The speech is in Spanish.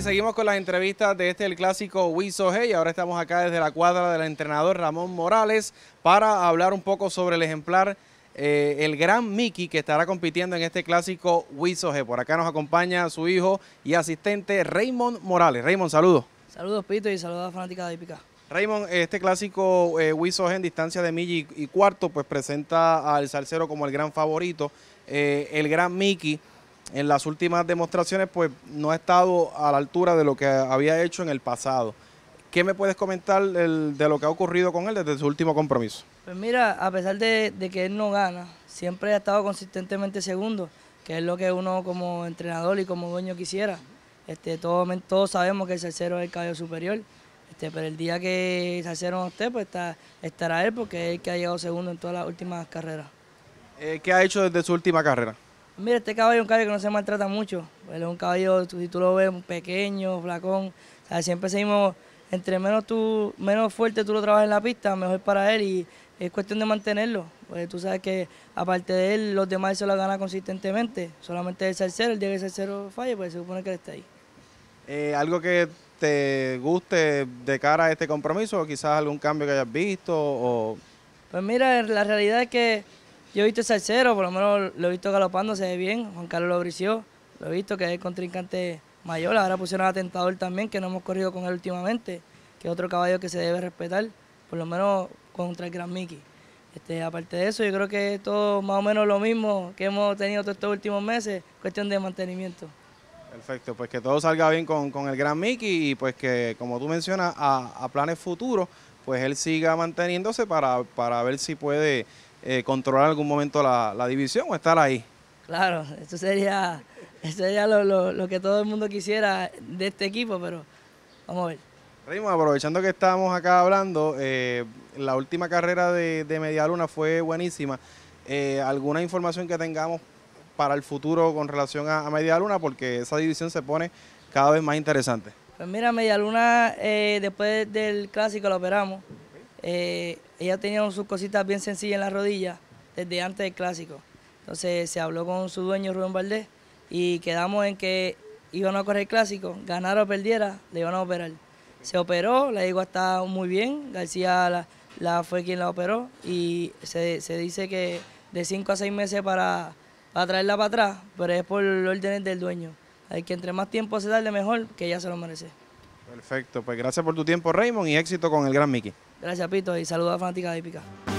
y seguimos con las entrevistas de este el clásico Wiso y Ahora estamos acá desde la cuadra del entrenador Ramón Morales para hablar un poco sobre el ejemplar eh, el gran Mickey que estará compitiendo en este clásico Wiso Por acá nos acompaña su hijo y asistente Raymond Morales. Raymond, saludos. Saludos Pito y saludos a la Fanática de Ipica. Raymond, este clásico eh, g en distancia de milla y, cuarto, pues presenta al Salcero como el gran favorito. Eh, el gran Mickey en las últimas demostraciones pues no ha estado a la altura de lo que había hecho en el pasado. ¿Qué me puedes comentar de lo que ha ocurrido con él desde su último compromiso? Pues mira, a pesar de, que él no gana, siempre ha estado consistentemente segundo, que es lo que uno como entrenador y como dueño quisiera. Este, todos, sabemos que el tercero es el caballo superior, este, pero el día que Salcero no esté, pues estará él, porque es el que ha llegado segundo en todas las últimas carreras. Eh, ¿Qué ha hecho desde su última carrera? Mira, este caballo es un caballo que no se maltrata mucho. Él es un caballo, si tú lo ves, pequeño, flacón. siempre seguimos, entre menos tú, menos fuerte tú lo trabajas en la pista, mejor para él. Y es cuestión de mantenerlo. Pues, tú sabes que aparte de él, los demás se lo ganan consistentemente. Solamente el salsero, el día que el salsero falle, pues se supone que él está ahí. Eh, ¿Algo que te guste de cara a este compromiso? ¿O quizás algún cambio que hayas visto? Pues mira, la realidad es que yo he visto Salcero, por lo menos lo he visto galopando, se ve bien. Juan Carlos abrició, lo he visto que es el contrincante mayor. Ahora pusieron a Tentador también, que no hemos corrido con él últimamente, que es otro caballo que se debe respetar, por lo menos contra el Gran Mickey. Este, aparte de eso, yo creo que es todo más o menos lo mismo que hemos tenido todos estos últimos meses, cuestión de mantenimiento. Perfecto, pues que todo salga bien con, el Gran Mickey y pues que, como tú mencionas, a, planes futuros, pues él siga manteniéndose para, para ver si puede eh, controlar algún momento la, división o estar ahí. Claro, eso sería, sería lo, que todo el mundo quisiera de este equipo, pero vamos a ver. Rimo, aprovechando que estamos acá hablando, eh, la última carrera de, de Medialuna fue buenísima. Eh, ¿Alguna información que tengamos para el futuro con relación a, a Medialuna? Porque esa división se pone cada vez más interesante. Pues mira, Medialuna, después del clásico lo operamos eh, ella tenía sus cositas bien sencillas en las rodillas desde antes del clásico. Entonces se habló con su dueño Rubén Valdés y quedamos en que iban a correr clásico, ganara o perdiera, le iban a operar. Se operó, la digo está muy bien, García la, fue quien la operó y se, dice que de 5 a 6 meses para, para traerla para atrás, pero es por órdenes del dueño. Hay que entre más tiempo se darle mejor, que ya se lo merece. Perfecto, pues gracias por tu tiempo Raymond y éxito con el Gran Mickey. Gracias, Pito, y saludos a Fantica de Pica.